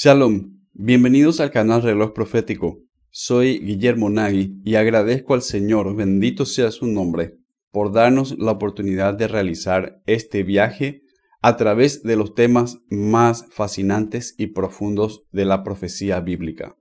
Shalom, bienvenidos al canal Reloj Profético. Soy Guillermo Nagui y agradezco al Señor, bendito sea su nombre, por darnos la oportunidad de realizar este viaje a través de los temas más fascinantes y profundos de la profecía bíblica.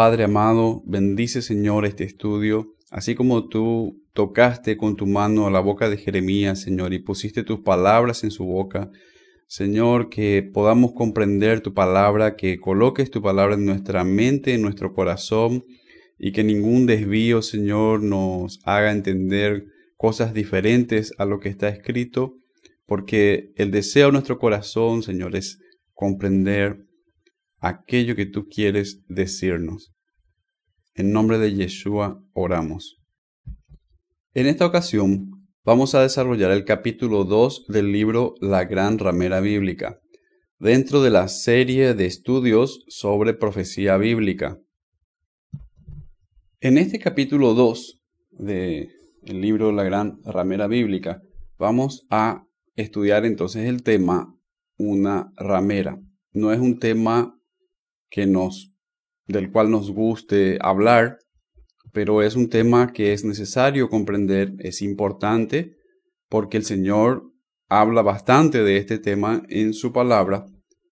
Padre amado, bendice Señor este estudio, así como tú tocaste con tu mano la boca de Jeremías, Señor, y pusiste tus palabras en su boca. Señor, que podamos comprender tu palabra, que coloques tu palabra en nuestra mente, en nuestro corazón, y que ningún desvío, Señor, nos haga entender cosas diferentes a lo que está escrito, porque el deseo de nuestro corazón, Señor, es comprender aquello que tú quieres decirnos. En nombre de Yeshua oramos. En esta ocasión vamos a desarrollar el capítulo 2 del libro La Gran Ramera Bíblica, dentro de la serie de estudios sobre profecía bíblica. En este capítulo 2 del libro La Gran Ramera Bíblica, vamos a estudiar entonces el tema una ramera. No es un tema que nos, del cual nos guste hablar, pero es un tema que es necesario comprender, es importante, porque el Señor habla bastante de este tema en su palabra.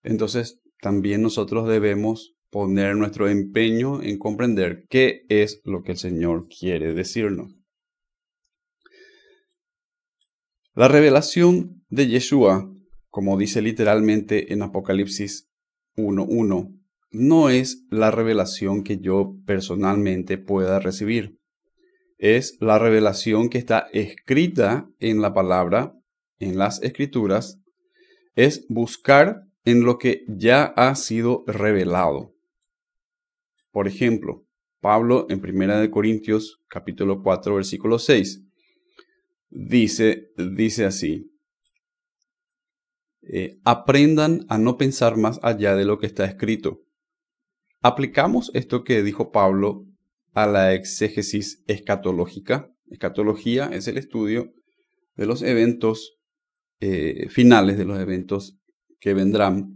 Entonces, también nosotros debemos poner nuestro empeño en comprender qué es lo que el Señor quiere decirnos. La revelación de Yeshua, como dice literalmente en Apocalipsis 1.1, no es la revelación que yo personalmente pueda recibir. Es la revelación que está escrita en la palabra, en las escrituras. Es buscar en lo que ya ha sido revelado. Por ejemplo, Pablo en 1 Corintios capítulo 4 versículo 6 dice, dice así, eh, aprendan a no pensar más allá de lo que está escrito, Aplicamos esto que dijo Pablo a la exégesis escatológica. Escatología es el estudio de los eventos eh, finales, de los eventos que vendrán.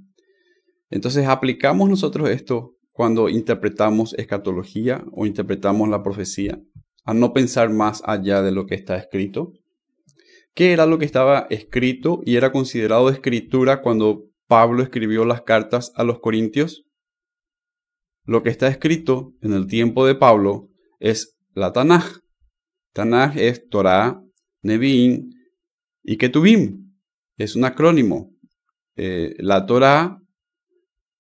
Entonces aplicamos nosotros esto cuando interpretamos escatología o interpretamos la profecía, a no pensar más allá de lo que está escrito. ¿Qué era lo que estaba escrito y era considerado escritura cuando Pablo escribió las cartas a los corintios? lo que está escrito en el tiempo de Pablo es la Tanaj. Tanaj es Torah, Nevi'im y Ketuvim. Es un acrónimo. Eh, la Torah,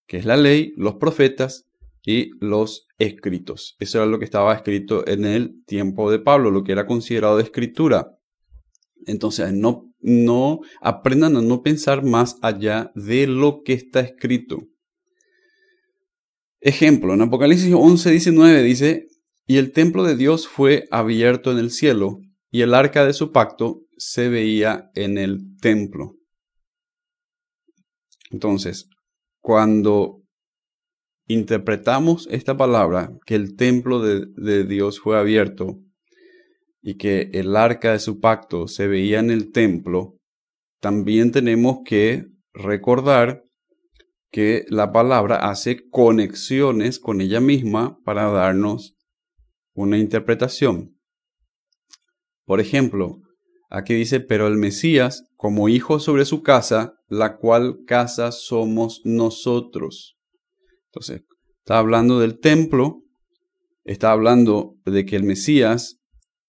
que es la ley, los profetas y los escritos. Eso era lo que estaba escrito en el tiempo de Pablo, lo que era considerado de escritura. Entonces, no, no aprendan a no pensar más allá de lo que está escrito. Ejemplo, en Apocalipsis 11, 19 dice, y el templo de Dios fue abierto en el cielo, y el arca de su pacto se veía en el templo. Entonces, cuando interpretamos esta palabra, que el templo de, Dios fue abierto y que el arca de su pacto se veía en el templo, también tenemos que recordar que la palabra hace conexiones con ella misma para darnos una interpretación. Por ejemplo, aquí dice, pero el Mesías, como hijo sobre su casa, la cual casa somos nosotros. Entonces, está hablando del templo, está hablando de que el Mesías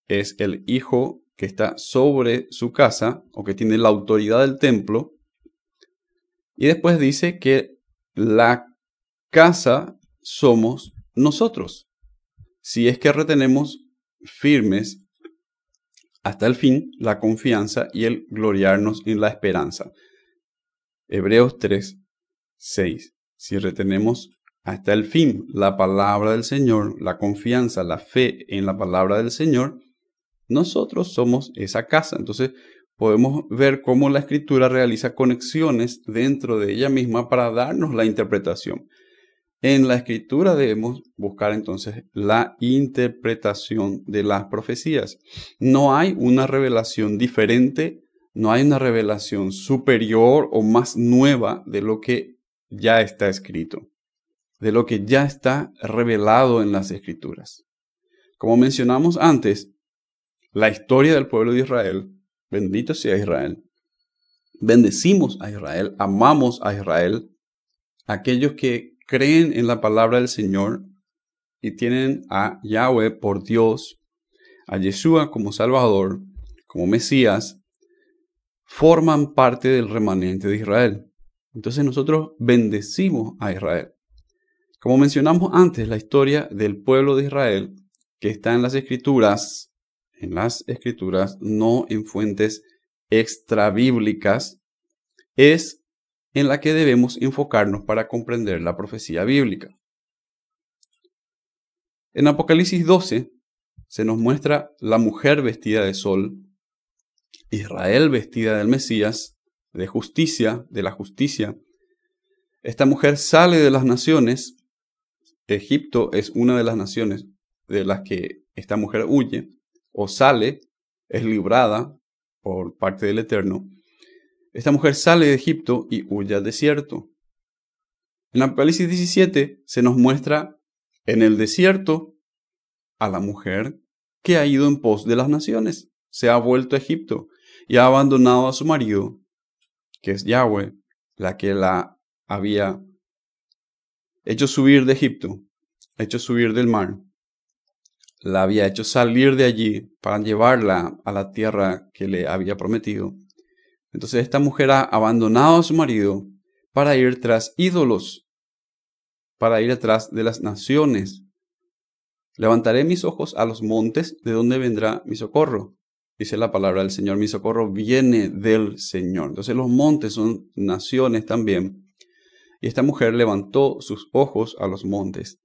es el hijo que está sobre su casa o que tiene la autoridad del templo. Y después dice que la casa somos nosotros. Si es que retenemos firmes hasta el fin la confianza y el gloriarnos en la esperanza. Hebreos 3, 6. Si retenemos hasta el fin la palabra del Señor, la confianza, la fe en la palabra del Señor, nosotros somos esa casa. Entonces, podemos ver cómo la escritura realiza conexiones dentro de ella misma para darnos la interpretación. En la escritura debemos buscar entonces la interpretación de las profecías. No hay una revelación diferente, no hay una revelación superior o más nueva de lo que ya está escrito, de lo que ya está revelado en las escrituras. Como mencionamos antes, la historia del pueblo de Israel Bendito sea Israel. Bendecimos a Israel, amamos a Israel. Aquellos que creen en la palabra del Señor y tienen a Yahweh por Dios, a Yeshua como Salvador, como Mesías, forman parte del remanente de Israel. Entonces nosotros bendecimos a Israel. Como mencionamos antes, la historia del pueblo de Israel, que está en las escrituras, en las escrituras, no en fuentes extrabíblicas, es en la que debemos enfocarnos para comprender la profecía bíblica. En Apocalipsis 12 se nos muestra la mujer vestida de sol, Israel vestida del Mesías, de justicia, de la justicia. Esta mujer sale de las naciones, Egipto es una de las naciones de las que esta mujer huye, o sale, es librada por parte del Eterno, esta mujer sale de Egipto y huye al desierto. En Apocalipsis 17 se nos muestra en el desierto a la mujer que ha ido en pos de las naciones, se ha vuelto a Egipto y ha abandonado a su marido, que es Yahweh, la que la había hecho subir de Egipto, hecho subir del mar la había hecho salir de allí para llevarla a la tierra que le había prometido. Entonces esta mujer ha abandonado a su marido para ir tras ídolos, para ir atrás de las naciones. Levantaré mis ojos a los montes, de donde vendrá mi socorro. Dice la palabra del Señor, mi socorro viene del Señor. Entonces los montes son naciones también. Y esta mujer levantó sus ojos a los montes.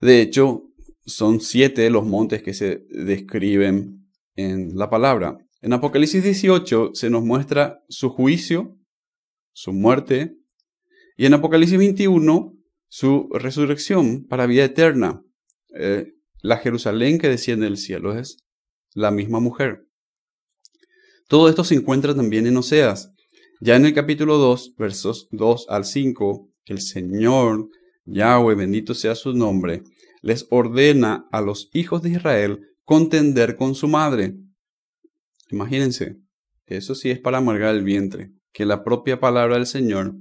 De hecho, son siete los montes que se describen en la palabra. En Apocalipsis 18 se nos muestra su juicio, su muerte, y en Apocalipsis 21 su resurrección para vida eterna. Eh, la Jerusalén que desciende del cielo es la misma mujer. Todo esto se encuentra también en Oseas. Ya en el capítulo 2, versos 2 al 5, el Señor, Yahweh, bendito sea su nombre, les ordena a los hijos de Israel contender con su madre. Imagínense, eso sí es para amargar el vientre, que la propia palabra del Señor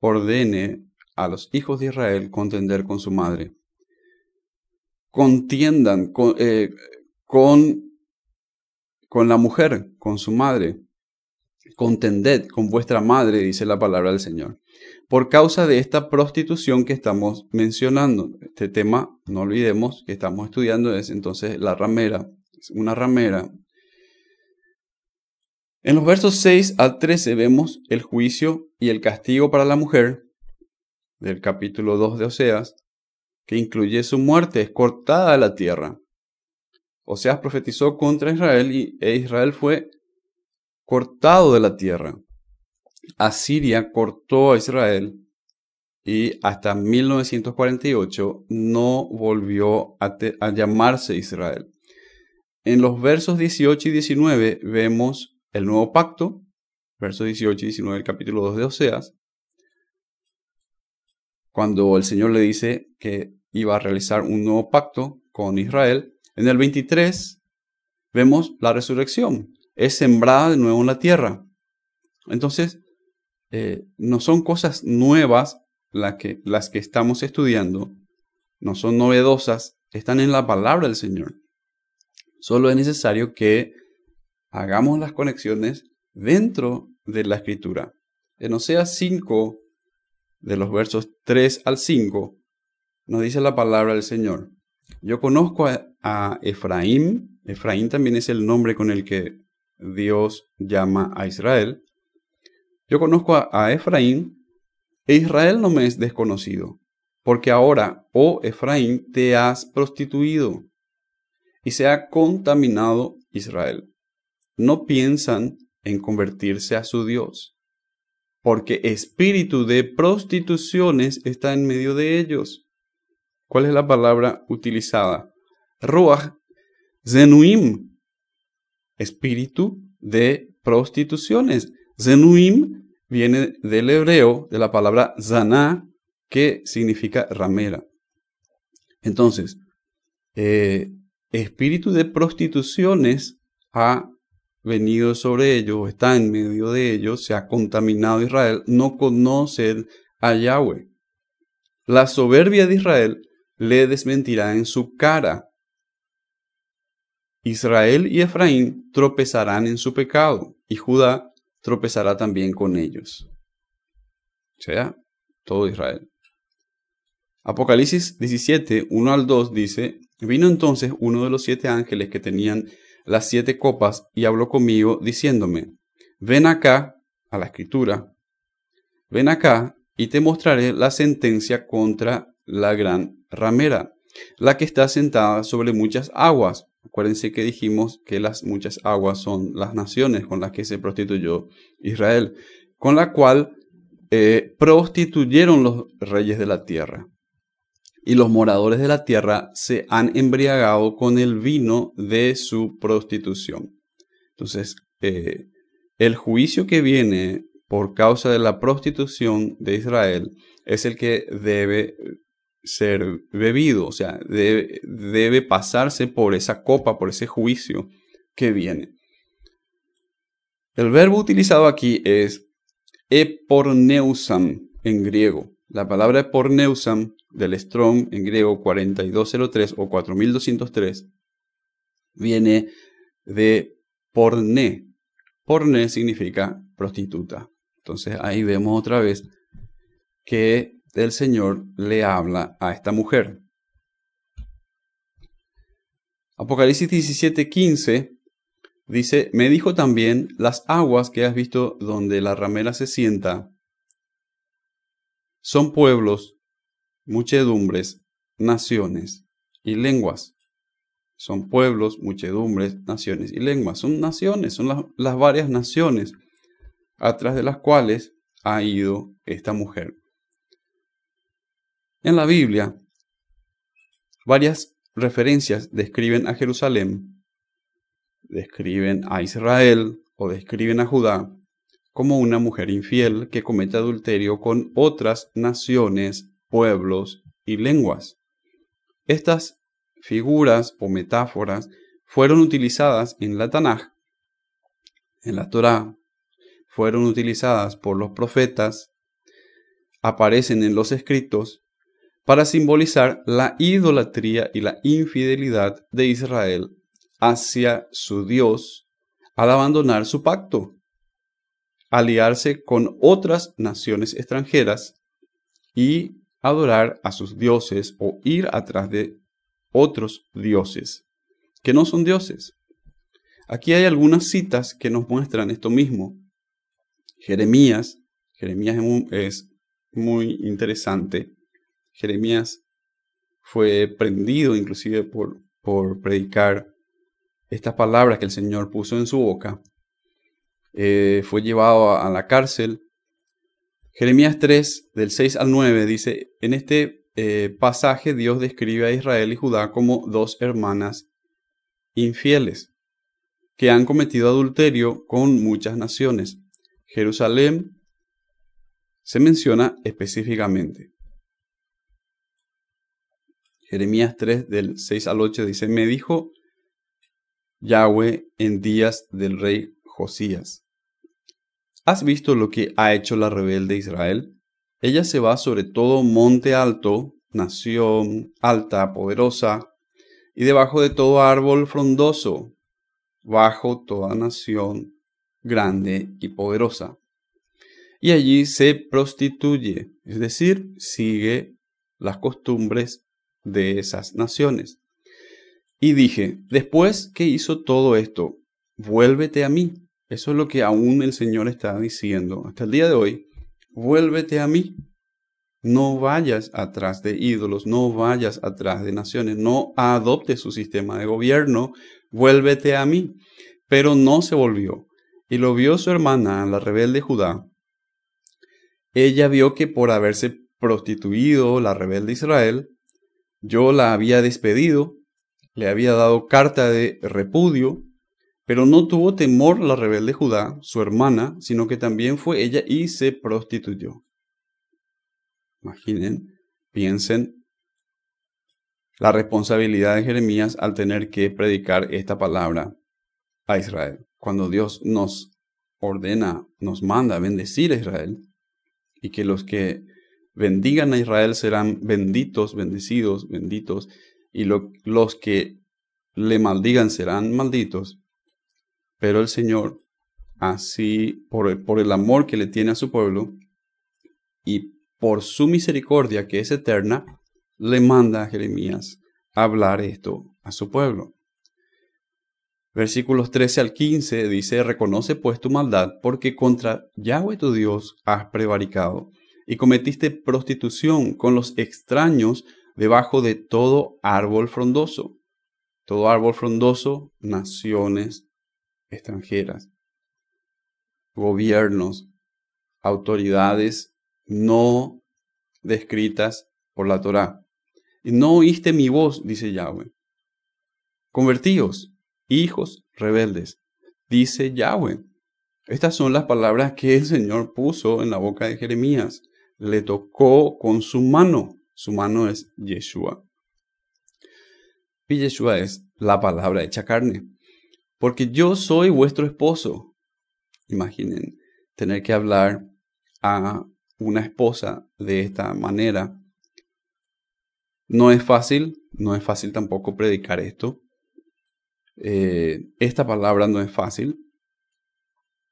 ordene a los hijos de Israel contender con su madre. Contiendan con, eh, con, con la mujer, con su madre. Contended con vuestra madre, dice la palabra del Señor por causa de esta prostitución que estamos mencionando. Este tema, no olvidemos que estamos estudiando, es entonces la ramera, una ramera. En los versos 6 a 13 vemos el juicio y el castigo para la mujer del capítulo 2 de Oseas, que incluye su muerte, es cortada de la tierra. Oseas profetizó contra Israel y e Israel fue cortado de la tierra. Asiria cortó a Israel y hasta 1948 no volvió a, llamarse Israel. En los versos 18 y 19 vemos el nuevo pacto, versos 18 y 19 del capítulo 2 de Oseas, cuando el Señor le dice que iba a realizar un nuevo pacto con Israel. En el 23 vemos la resurrección, es sembrada de nuevo en la tierra. Entonces, eh, no son cosas nuevas las que, las que estamos estudiando, no son novedosas, están en la palabra del Señor. Solo es necesario que hagamos las conexiones dentro de la escritura. En Oseas 5, de los versos 3 al 5, nos dice la palabra del Señor. Yo conozco a, Efraín, Efraín también es el nombre con el que Dios llama a Israel, yo conozco a, Efraín e Israel no me es desconocido, porque ahora, oh Efraín, te has prostituido y se ha contaminado Israel. No piensan en convertirse a su Dios, porque espíritu de prostituciones está en medio de ellos. ¿Cuál es la palabra utilizada? Ruach Zenuim, espíritu de prostituciones. Zenuim viene del hebreo, de la palabra zaná, que significa ramera. Entonces, eh, espíritu de prostituciones ha venido sobre ellos, está en medio de ellos, se ha contaminado Israel, no conoce a Yahweh. La soberbia de Israel le desmentirá en su cara. Israel y Efraín tropezarán en su pecado, y Judá tropezará también con ellos. O sea, todo Israel. Apocalipsis 17, 1 al 2 dice, vino entonces uno de los siete ángeles que tenían las siete copas y habló conmigo diciéndome, ven acá a la escritura, ven acá y te mostraré la sentencia contra la gran ramera, la que está sentada sobre muchas aguas, Acuérdense que dijimos que las muchas aguas son las naciones con las que se prostituyó Israel, con la cual eh, prostituyeron los reyes de la tierra. Y los moradores de la tierra se han embriagado con el vino de su prostitución. Entonces, eh, el juicio que viene por causa de la prostitución de Israel es el que debe ser bebido, o sea, debe, pasarse por esa copa, por ese juicio que viene. El verbo utilizado aquí es eporneusam en griego. La palabra eporneusam del Strong en griego 4203 o 4203 viene de porné. Porné significa prostituta. Entonces ahí vemos otra vez que del Señor le habla a esta mujer. Apocalipsis 17, 15 dice, me dijo también las aguas que has visto donde la ramera se sienta. Son pueblos, muchedumbres, naciones y lenguas. Son pueblos, muchedumbres, naciones y lenguas. Son naciones, son las, las varias naciones atrás de las cuales ha ido esta mujer. En la Biblia, varias referencias describen a Jerusalén, describen a Israel o describen a Judá como una mujer infiel que comete adulterio con otras naciones, pueblos y lenguas. Estas figuras o metáforas fueron utilizadas en la Tanaj, en la Torá, fueron utilizadas por los profetas, aparecen en los escritos para simbolizar la idolatría y la infidelidad de Israel hacia su Dios al abandonar su pacto, aliarse con otras naciones extranjeras y adorar a sus dioses o ir atrás de otros dioses que no son dioses. Aquí hay algunas citas que nos muestran esto mismo. Jeremías, Jeremías es muy interesante Jeremías fue prendido inclusive por, predicar estas palabras que el Señor puso en su boca. Eh, fue llevado a, la cárcel. Jeremías 3, del 6 al 9, dice, en este eh, pasaje Dios describe a Israel y Judá como dos hermanas infieles que han cometido adulterio con muchas naciones. Jerusalén se menciona específicamente. Jeremías 3 del 6 al 8 dice, me dijo Yahweh en días del rey Josías. ¿Has visto lo que ha hecho la rebelde Israel? Ella se va sobre todo monte alto, nación alta, poderosa, y debajo de todo árbol frondoso, bajo toda nación grande y poderosa. Y allí se prostituye, es decir, sigue las costumbres de esas naciones. Y dije, después que hizo todo esto, vuélvete a mí. Eso es lo que aún el Señor está diciendo hasta el día de hoy. Vuélvete a mí. No vayas atrás de ídolos, no vayas atrás de naciones, no adoptes su sistema de gobierno, vuélvete a mí. Pero no se volvió. Y lo vio su hermana, la rebelde Judá. Ella vio que por haberse prostituido la rebelde Israel, yo la había despedido, le había dado carta de repudio, pero no tuvo temor la rebelde Judá, su hermana, sino que también fue ella y se prostituyó. Imaginen, piensen la responsabilidad de Jeremías al tener que predicar esta palabra a Israel. Cuando Dios nos ordena, nos manda bendecir a Israel y que los que bendigan a Israel serán benditos, bendecidos, benditos, y los que le maldigan serán malditos. Pero el Señor, así por el, por el amor que le tiene a su pueblo y por su misericordia que es eterna, le manda a Jeremías hablar esto a su pueblo. Versículos 13 al 15 dice, reconoce pues tu maldad, porque contra Yahweh tu Dios has prevaricado y cometiste prostitución con los extraños debajo de todo árbol frondoso. Todo árbol frondoso, naciones extranjeras, gobiernos, autoridades no descritas por la Torá. Y no oíste mi voz, dice Yahweh. Convertíos, hijos rebeldes, dice Yahweh. Estas son las palabras que el Señor puso en la boca de Jeremías le tocó con su mano. Su mano es Yeshua. Y Yeshua es la palabra hecha carne. Porque yo soy vuestro esposo. Imaginen tener que hablar a una esposa de esta manera. No es fácil, no es fácil tampoco predicar esto. Eh, esta palabra no es fácil.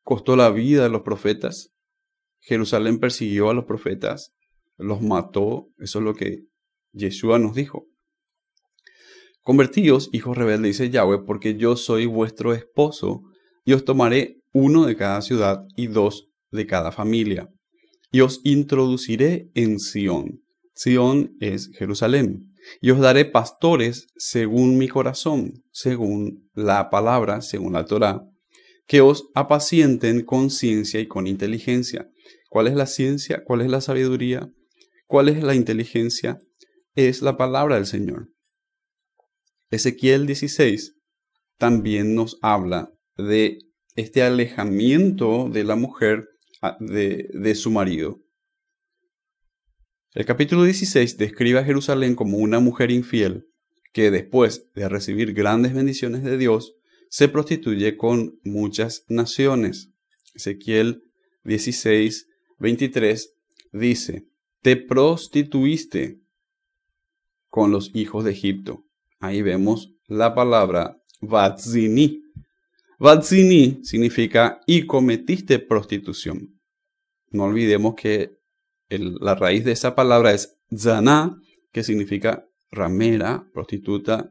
Costó la vida de los profetas. Jerusalén persiguió a los profetas, los mató, eso es lo que Yeshua nos dijo. Convertíos, hijos rebeldes, dice Yahweh, porque yo soy vuestro esposo, y os tomaré uno de cada ciudad y dos de cada familia, y os introduciré en Sión. Sión es Jerusalén. Y os daré pastores según mi corazón, según la palabra, según la Torá, que os apacienten con ciencia y con inteligencia, ¿Cuál es la ciencia? ¿Cuál es la sabiduría? ¿Cuál es la inteligencia? Es la palabra del Señor. Ezequiel 16 también nos habla de este alejamiento de la mujer de, de su marido. El capítulo 16 describe a Jerusalén como una mujer infiel que después de recibir grandes bendiciones de Dios, se prostituye con muchas naciones. Ezequiel 16, 23 dice, te prostituiste con los hijos de Egipto. Ahí vemos la palabra Vatzini. Vatzini significa y cometiste prostitución. No olvidemos que la raíz de esa palabra es Zaná, que significa ramera, prostituta,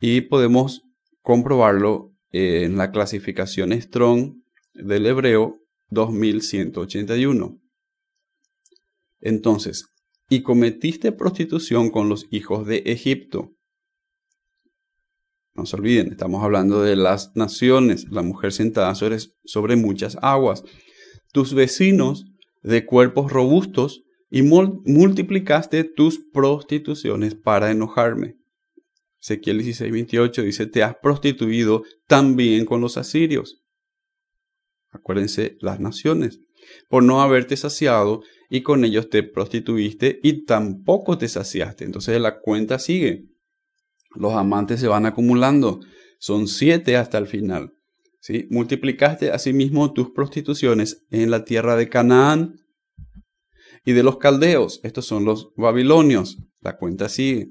y podemos comprobarlo eh, en la clasificación Strong del hebreo 2181. Entonces, y cometiste prostitución con los hijos de Egipto. No se olviden, estamos hablando de las naciones, la mujer sentada sobre, sobre muchas aguas, tus vecinos de cuerpos robustos, y multiplicaste tus prostituciones para enojarme. Ezequiel 16:28 dice, te has prostituido también con los asirios acuérdense, las naciones, por no haberte saciado y con ellos te prostituiste y tampoco te saciaste. Entonces la cuenta sigue. Los amantes se van acumulando. Son siete hasta el final. ¿sí? Multiplicaste asimismo tus prostituciones en la tierra de Canaán y de los caldeos. Estos son los babilonios. La cuenta sigue.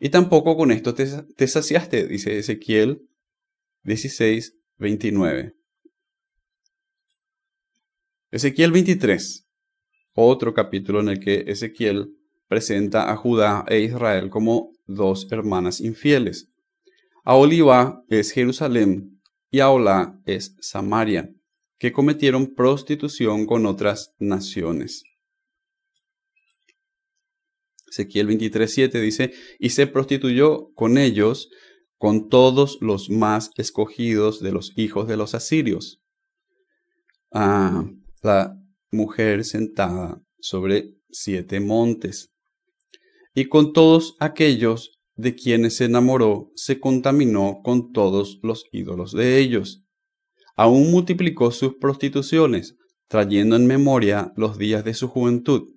Y tampoco con esto te, te saciaste, dice Ezequiel 16, 29. Ezequiel 23, otro capítulo en el que Ezequiel presenta a Judá e Israel como dos hermanas infieles. A Oliva es Jerusalén y Olá es Samaria, que cometieron prostitución con otras naciones. Ezequiel 7 dice, y se prostituyó con ellos, con todos los más escogidos de los hijos de los asirios. Ah, la mujer sentada sobre siete montes. Y con todos aquellos de quienes se enamoró, se contaminó con todos los ídolos de ellos. Aún multiplicó sus prostituciones, trayendo en memoria los días de su juventud,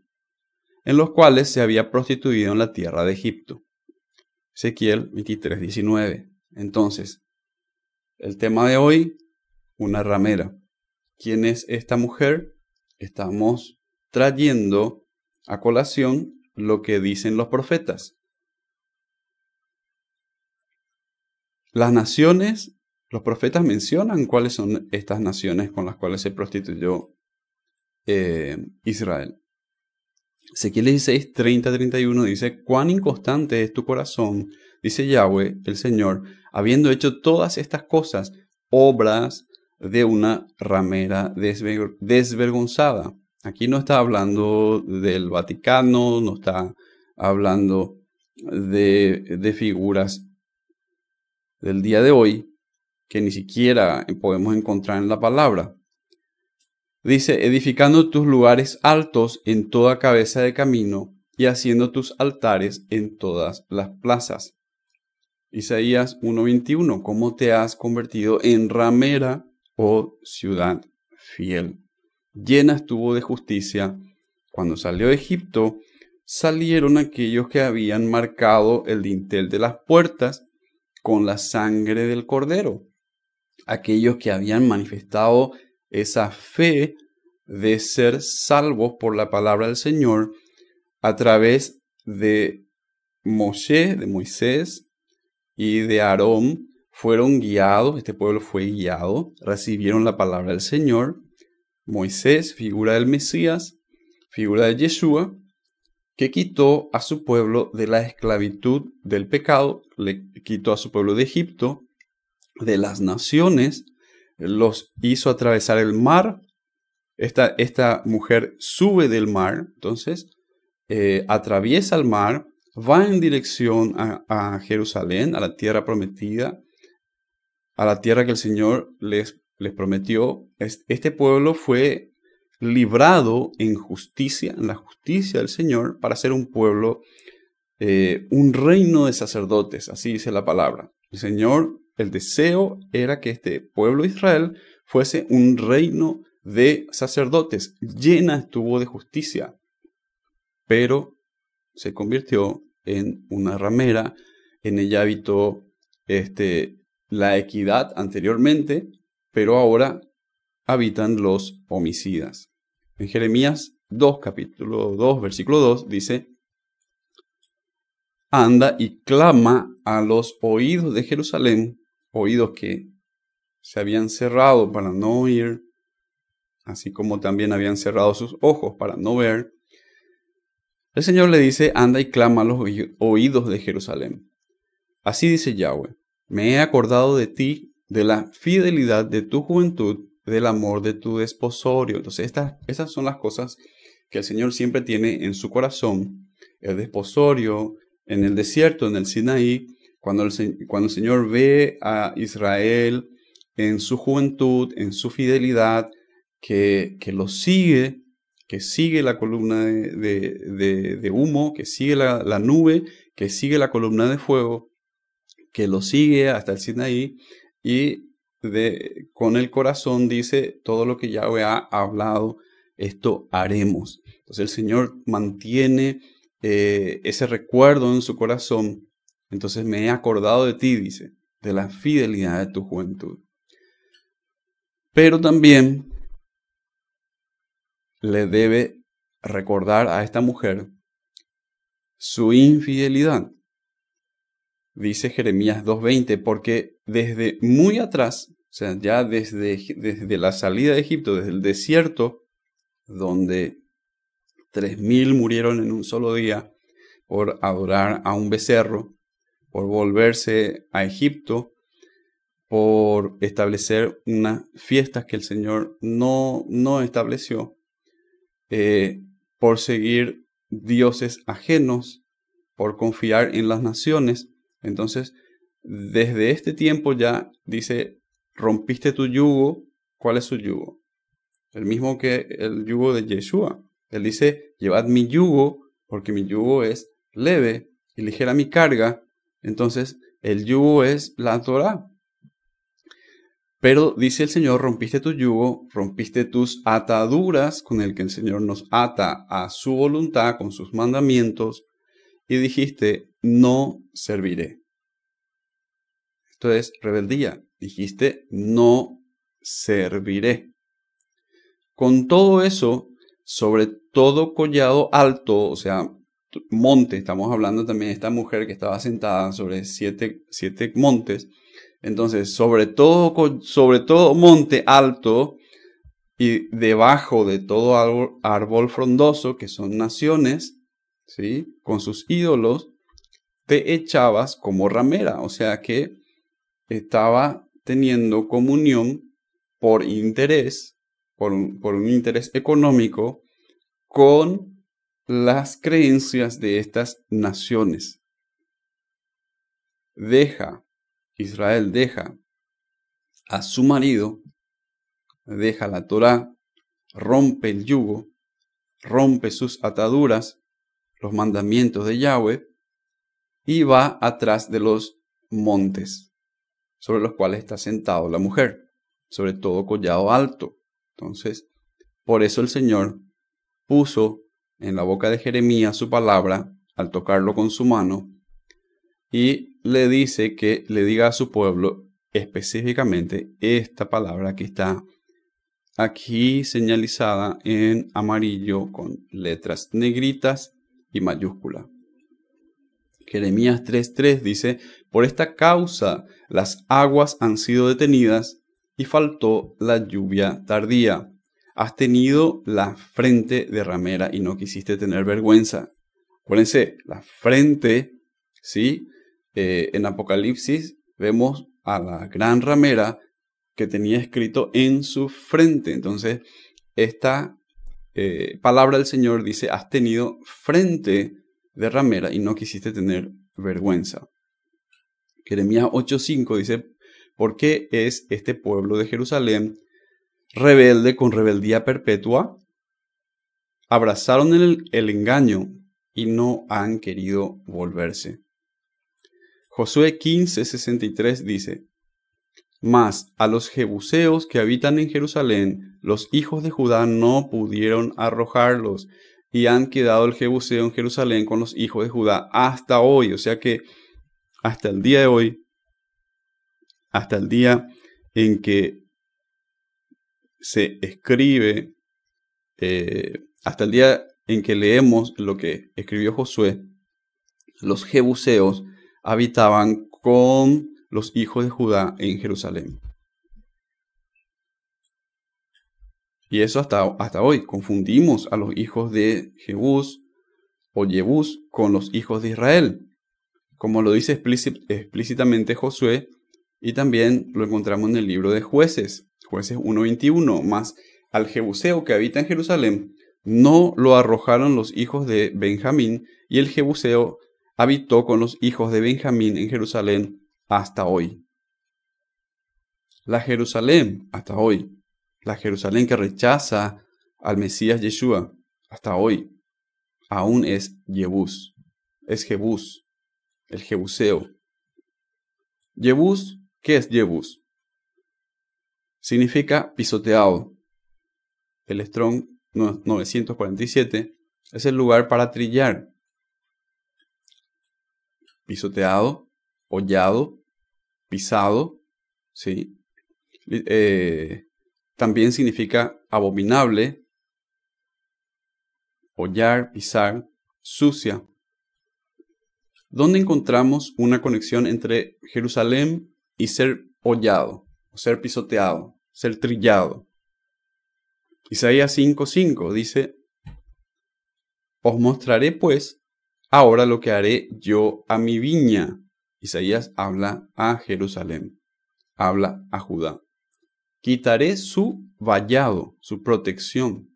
en los cuales se había prostituido en la tierra de Egipto. Ezequiel 23:19. Entonces, el tema de hoy, una ramera quién es esta mujer, estamos trayendo a colación lo que dicen los profetas. Las naciones, los profetas mencionan cuáles son estas naciones con las cuales se prostituyó eh, Israel. Ezequiel 16, 30, 31 dice, cuán inconstante es tu corazón, dice Yahweh, el Señor, habiendo hecho todas estas cosas, obras, de una ramera desvergonzada. Aquí no está hablando del Vaticano, no está hablando de, de figuras del día de hoy que ni siquiera podemos encontrar en la palabra. Dice, edificando tus lugares altos en toda cabeza de camino y haciendo tus altares en todas las plazas. Isaías 1:21, ¿cómo te has convertido en ramera oh ciudad fiel, llena estuvo de justicia. Cuando salió de Egipto, salieron aquellos que habían marcado el dintel de las puertas con la sangre del cordero, aquellos que habían manifestado esa fe de ser salvos por la palabra del Señor a través de Moshe, de Moisés y de Aarón, fueron guiados, este pueblo fue guiado, recibieron la palabra del Señor, Moisés, figura del Mesías, figura de Yeshua, que quitó a su pueblo de la esclavitud del pecado, le quitó a su pueblo de Egipto, de las naciones, los hizo atravesar el mar. Esta, esta mujer sube del mar, entonces eh, atraviesa el mar, va en dirección a Jerusalén, a la tierra prometida, a la tierra que el Señor les, les prometió. Este pueblo fue librado en justicia, en la justicia del Señor, para ser un pueblo, eh, un reino de sacerdotes, así dice la palabra. El Señor, el deseo era que este pueblo de Israel fuese un reino de sacerdotes, llena estuvo de justicia, pero se convirtió en una ramera, en ella habitó este la equidad anteriormente, pero ahora habitan los homicidas. En Jeremías 2, capítulo 2, versículo 2, dice, anda y clama a los oídos de Jerusalén, oídos que se habían cerrado para no oír, así como también habían cerrado sus ojos para no ver. El Señor le dice, anda y clama a los oídos de Jerusalén. Así dice Yahweh, me he acordado de ti, de la fidelidad de tu juventud, del amor de tu desposorio. Entonces, estas, estas son las cosas que el Señor siempre tiene en su corazón. El desposorio en el desierto, en el Sinaí, cuando el, Señor ve a Israel en su juventud, en su fidelidad, que, lo sigue, que sigue la columna de, humo, que sigue la nube, que sigue la columna de fuego, que lo sigue hasta el Sinaí y de, con el corazón dice, todo lo que Yahweh ha hablado, esto haremos. Entonces el Señor mantiene eh, ese recuerdo en su corazón. Entonces me he acordado de ti, dice, de la fidelidad de tu juventud. Pero también le debe recordar a esta mujer su infidelidad dice Jeremías 2.20, porque desde muy atrás, o sea, ya desde, desde la salida de Egipto, desde el desierto, donde 3.000 murieron en un solo día por adorar a un becerro, por volverse a Egipto, por establecer unas fiestas que el Señor no, no estableció, eh, por seguir dioses ajenos, por confiar en las naciones, entonces, desde este tiempo ya dice, rompiste tu yugo, ¿cuál es su yugo? El mismo que el yugo de Yeshua. Él dice, llevad mi yugo, porque mi yugo es leve y ligera mi carga. Entonces, el yugo es la Torah. Pero dice el Señor, rompiste tu yugo, rompiste tus ataduras con el que el Señor nos ata a su voluntad, con sus mandamientos, y dijiste, no serviré. Esto es rebeldía. Dijiste, no serviré. Con todo eso, sobre todo collado alto, o sea, monte, estamos hablando también de esta mujer que estaba sentada sobre siete, siete montes. Entonces, sobre todo, sobre todo monte alto y debajo de todo árbol frondoso, que son naciones, con sus ídolos, te echabas como ramera, o sea que estaba teniendo comunión por interés, por un, por un interés económico, con las creencias de estas naciones. Deja, Israel deja a su marido, deja la Torá, rompe el yugo, rompe sus ataduras los mandamientos de Yahweh, y va atrás de los montes sobre los cuales está sentado la mujer, sobre todo collado alto. Entonces, por eso el Señor puso en la boca de Jeremías su palabra al tocarlo con su mano y le dice que le diga a su pueblo específicamente esta palabra que está aquí señalizada en amarillo con letras negritas y mayúscula. Jeremías 3:3 dice, por esta causa las aguas han sido detenidas y faltó la lluvia tardía. Has tenido la frente de ramera y no quisiste tener vergüenza. Acuérdense, la frente, ¿sí? Eh, en Apocalipsis vemos a la gran ramera que tenía escrito en su frente. Entonces, esta eh, palabra del Señor dice, has tenido frente de ramera y no quisiste tener vergüenza. Jeremías 8:5 dice, ¿por qué es este pueblo de Jerusalén rebelde con rebeldía perpetua? Abrazaron el, el engaño y no han querido volverse. Josué 15:63 dice, mas a los jebuseos que habitan en Jerusalén, los hijos de Judá no pudieron arrojarlos, y han quedado el jebuseo en Jerusalén con los hijos de Judá hasta hoy. O sea que hasta el día de hoy, hasta el día en que se escribe, eh, hasta el día en que leemos lo que escribió Josué, los jebuseos habitaban con los hijos de Judá en Jerusalén. Y eso hasta, hasta hoy. Confundimos a los hijos de Jebús o Jebús con los hijos de Israel, como lo dice explícitamente Josué y también lo encontramos en el libro de jueces, jueces 1.21, más al Jebuseo que habita en Jerusalén, no lo arrojaron los hijos de Benjamín, y el Jebuseo habitó con los hijos de Benjamín en Jerusalén hasta hoy. La Jerusalén hasta hoy. La Jerusalén que rechaza al Mesías Yeshua hasta hoy. Aún es Jebús. Es Jebús. El Jebuseo. Jebús, ¿qué es Jebús? Significa pisoteado. El Strong 947 es el lugar para trillar. Pisoteado, hollado, pisado, ¿sí? Eh, también significa abominable, hollar, pisar, sucia. ¿Dónde encontramos una conexión entre Jerusalén y ser hollado, ser pisoteado, ser trillado? Isaías 5:5 dice, Os mostraré pues ahora lo que haré yo a mi viña, Isaías habla a Jerusalén, habla a Judá. Quitaré su vallado, su protección.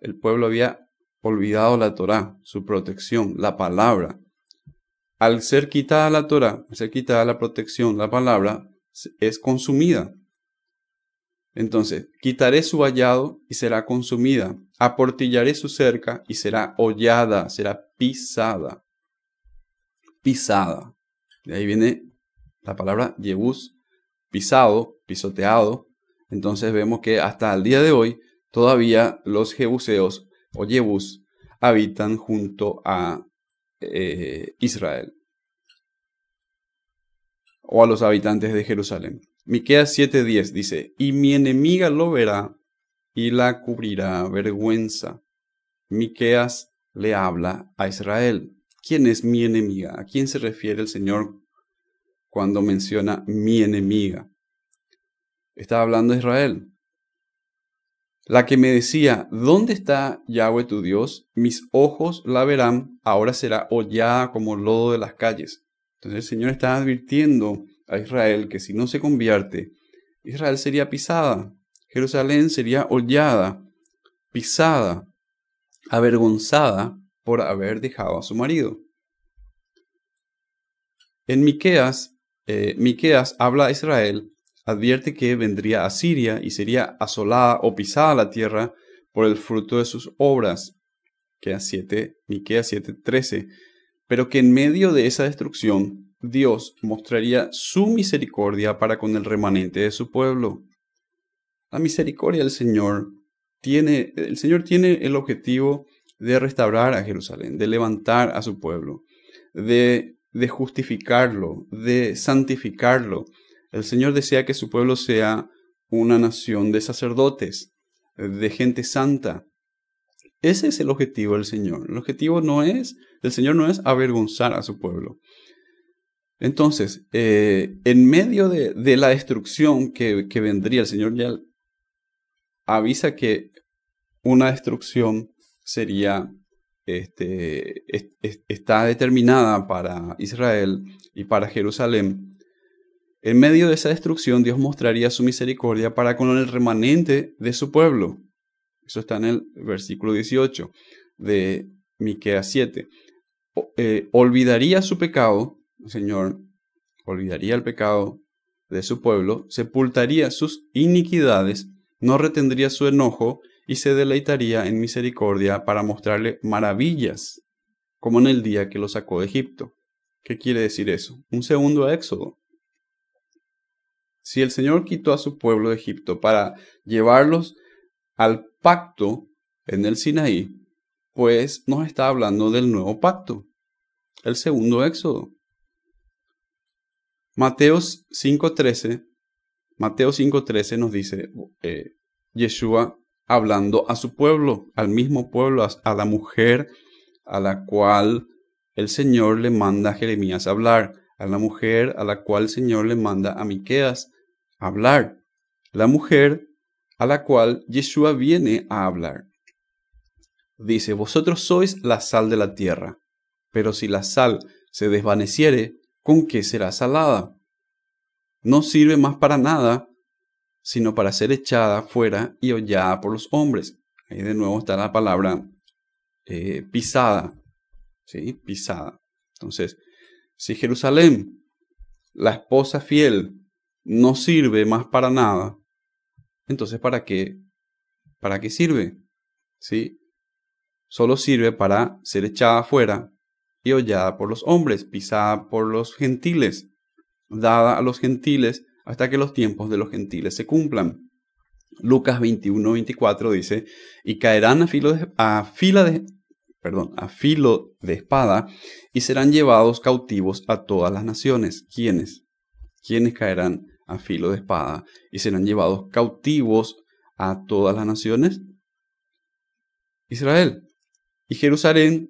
El pueblo había olvidado la Torá, su protección, la palabra. Al ser quitada la Torá, al ser quitada la protección, la palabra es consumida. Entonces, quitaré su vallado y será consumida. Aportillaré su cerca y será hollada, será pisada pisada. De ahí viene la palabra jebús, pisado, pisoteado. Entonces vemos que hasta el día de hoy todavía los jebuseos o Jebus habitan junto a eh, Israel o a los habitantes de Jerusalén. Miqueas 7:10 dice, "Y mi enemiga lo verá y la cubrirá vergüenza." Miqueas le habla a Israel. ¿Quién es mi enemiga? ¿A quién se refiere el Señor cuando menciona mi enemiga? Está hablando de Israel. La que me decía, ¿dónde está Yahweh tu Dios? Mis ojos la verán, ahora será hollada como lodo de las calles. Entonces el Señor está advirtiendo a Israel que si no se convierte, Israel sería pisada, Jerusalén sería hollada, pisada, avergonzada por haber dejado a su marido. En Miqueas, eh, Miqueas habla a Israel, advierte que vendría a Siria y sería asolada o pisada la tierra por el fruto de sus obras. Miqueas 7, Miqueas 7:13. Pero que en medio de esa destrucción, Dios mostraría su misericordia para con el remanente de su pueblo. La misericordia del Señor tiene, el Señor tiene el objetivo de restaurar a Jerusalén, de levantar a su pueblo, de, de justificarlo, de santificarlo. El Señor desea que su pueblo sea una nación de sacerdotes, de gente santa. Ese es el objetivo del Señor. El objetivo no es, el Señor no es avergonzar a su pueblo. Entonces, eh, en medio de, la destrucción que, que, vendría, el Señor ya avisa que una destrucción sería, este, está determinada para Israel y para Jerusalén. En medio de esa destrucción, Dios mostraría su misericordia para con el remanente de su pueblo. Eso está en el versículo 18 de Miqueas 7. Eh, olvidaría su pecado, Señor, olvidaría el pecado de su pueblo, sepultaría sus iniquidades, no retendría su enojo y se deleitaría en misericordia para mostrarle maravillas, como en el día que lo sacó de Egipto. ¿Qué quiere decir eso? Un segundo éxodo. Si el Señor quitó a su pueblo de Egipto para llevarlos al pacto en el Sinaí, pues nos está hablando del nuevo pacto, el segundo éxodo. Mateos 5.13, Mateo 5.13 nos dice, eh, Yeshua hablando a su pueblo, al mismo pueblo, a la mujer a la cual el Señor le manda a Jeremías hablar, a la mujer a la cual el Señor le manda a Miqueas hablar, la mujer a la cual Yeshua viene a hablar. Dice, vosotros sois la sal de la tierra, pero si la sal se desvaneciere, ¿con qué será salada? No sirve más para nada, sino para ser echada fuera y hollada por los hombres. Ahí de nuevo está la palabra eh, pisada. ¿Sí? Pisada. Entonces, si Jerusalén, la esposa fiel, no sirve más para nada, entonces ¿para qué? ¿Para qué sirve? ¿Sí? Solo sirve para ser echada fuera y hollada por los hombres, pisada por los gentiles, dada a los gentiles hasta que los tiempos de los gentiles se cumplan. Lucas 21, 24 dice, y caerán a filo de, a fila de, perdón, a filo de espada y serán llevados cautivos a todas las naciones. ¿Quiénes? ¿Quiénes caerán a filo de espada y serán llevados cautivos a todas las naciones? Israel. Y Jerusalén,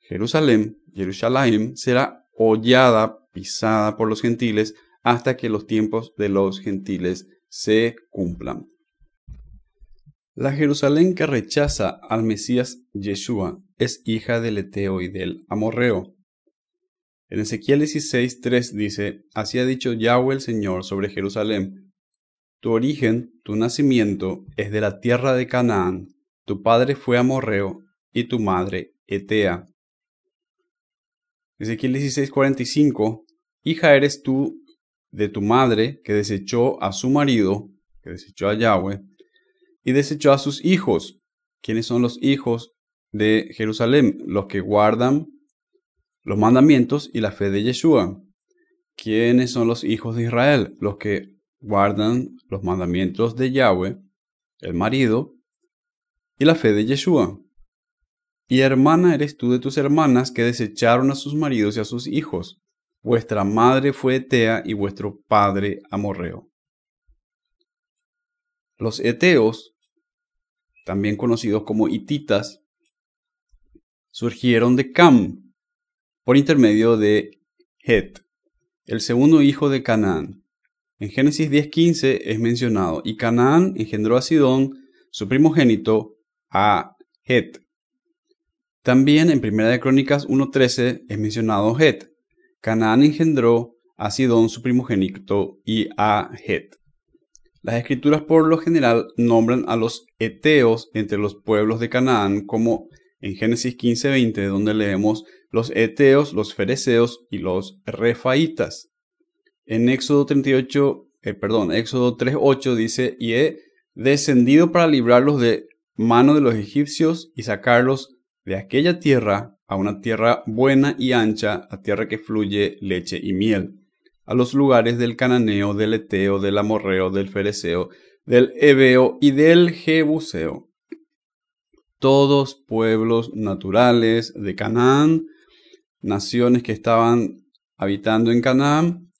Jerusalén, Jerusalén será hollada, pisada por los gentiles hasta que los tiempos de los gentiles se cumplan. La Jerusalén que rechaza al Mesías Yeshua es hija del Eteo y del Amorreo. En Ezequiel 16.3 dice, Así ha dicho Yahweh el Señor sobre Jerusalén, Tu origen, tu nacimiento, es de la tierra de Canaán, tu padre fue Amorreo y tu madre Etea. Ezequiel 16.45, Hija eres tú de tu madre que desechó a su marido, que desechó a Yahweh, y desechó a sus hijos. ¿Quiénes son los hijos de Jerusalén? Los que guardan los mandamientos y la fe de Yeshua. ¿Quiénes son los hijos de Israel? Los que guardan los mandamientos de Yahweh, el marido, y la fe de Yeshua. Y hermana eres tú de tus hermanas que desecharon a sus maridos y a sus hijos, Vuestra madre fue Etea y vuestro padre Amorreo. Los Eteos, también conocidos como Hititas, surgieron de Cam por intermedio de Het, el segundo hijo de Canaán. En Génesis 10.15 es mencionado, y Canaán engendró a Sidón, su primogénito, a Het. También en Primera de Crónicas 1.13 es mencionado Het, Canaán engendró a Sidón su primogénito y a Het. Las escrituras por lo general nombran a los eteos entre los pueblos de Canaán como en Génesis 15:20, donde leemos los eteos, los fereceos y los refaitas. En Éxodo 38, eh, perdón, Éxodo 3:8 dice, "Y he descendido para librarlos de mano de los egipcios y sacarlos de aquella tierra a una tierra buena y ancha, a tierra que fluye leche y miel, a los lugares del cananeo, del eteo, del amorreo, del fereceo, del ebeo y del jebuseo. Todos pueblos naturales de Canaán, naciones que estaban habitando en Canaán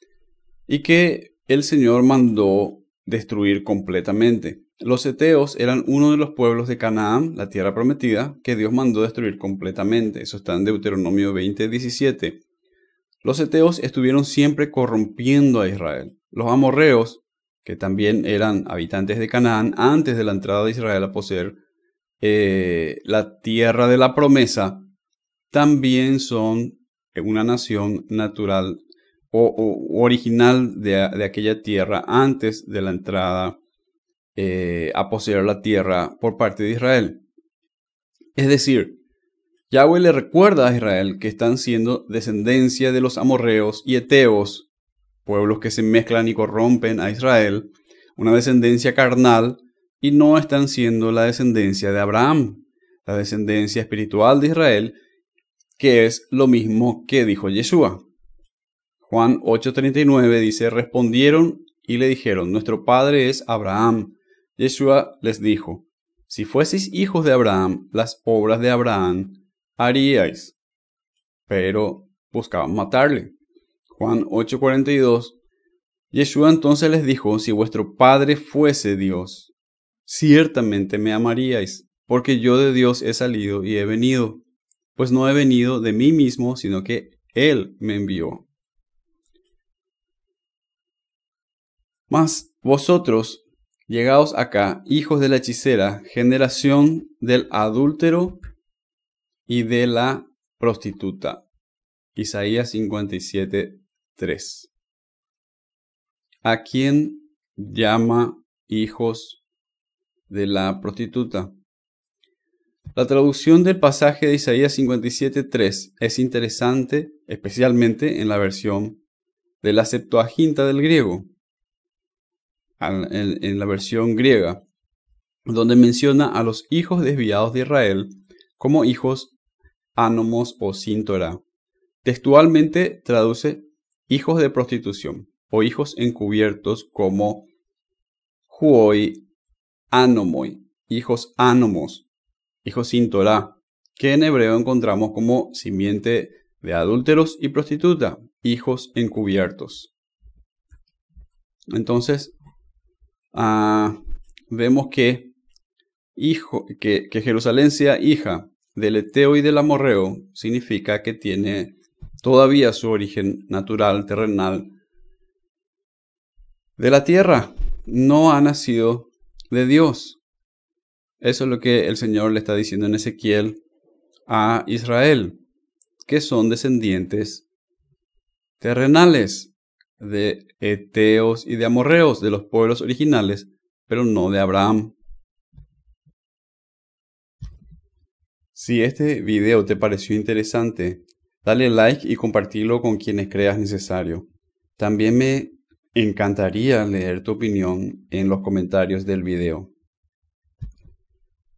y que el Señor mandó destruir completamente. Los Eteos eran uno de los pueblos de Canaán, la tierra prometida, que Dios mandó destruir completamente. Eso está en Deuteronomio 20, 17. Los Eteos estuvieron siempre corrompiendo a Israel. Los amorreos, que también eran habitantes de Canaán antes de la entrada de Israel a poseer eh, la tierra de la promesa, también son una nación natural o, original de, de aquella tierra antes de la entrada eh, a poseer la tierra por parte de Israel. Es decir, Yahweh le recuerda a Israel que están siendo descendencia de los amorreos y eteos, pueblos que se mezclan y corrompen a Israel, una descendencia carnal, y no están siendo la descendencia de Abraham, la descendencia espiritual de Israel, que es lo mismo que dijo Yeshua. Juan 8:39 dice, respondieron y le dijeron, nuestro padre es Abraham. Yeshua les dijo, Si fueseis hijos de Abraham, las obras de Abraham haríais. Pero buscaban matarle. Juan 8:42. Yeshua entonces les dijo, Si vuestro Padre fuese Dios, ciertamente me amaríais, porque yo de Dios he salido y he venido, pues no he venido de mí mismo, sino que Él me envió. Mas vosotros Llegaos acá, hijos de la hechicera, generación del adúltero y de la prostituta. Isaías 57.3. ¿A quién llama hijos de la prostituta? La traducción del pasaje de Isaías 57.3 es interesante, especialmente en la versión de la Septuaginta del griego en, la versión griega, donde menciona a los hijos desviados de Israel como hijos ánomos o sin Textualmente traduce hijos de prostitución o hijos encubiertos como huoi anomoi, hijos ánomos, hijos sin que en hebreo encontramos como simiente de adúlteros y prostituta, hijos encubiertos. Entonces, Ah, vemos que, hijo, que, que, Jerusalén sea hija del Eteo y del Amorreo significa que tiene todavía su origen natural, terrenal, de la tierra. No ha nacido de Dios. Eso es lo que el Señor le está diciendo en Ezequiel a Israel, que son descendientes terrenales de Eteos y de Amorreos, de los pueblos originales, pero no de Abraham. Si este video te pareció interesante, dale like y compartirlo con quienes creas necesario. También me encantaría leer tu opinión en los comentarios del video.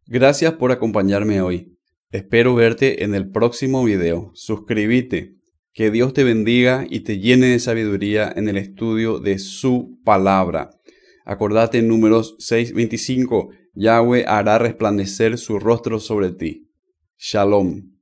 Gracias por acompañarme hoy. Espero verte en el próximo video. Suscríbete. Que Dios te bendiga y te llene de sabiduría en el estudio de su palabra. Acordate en números 6:25, Yahweh hará resplandecer su rostro sobre ti. Shalom.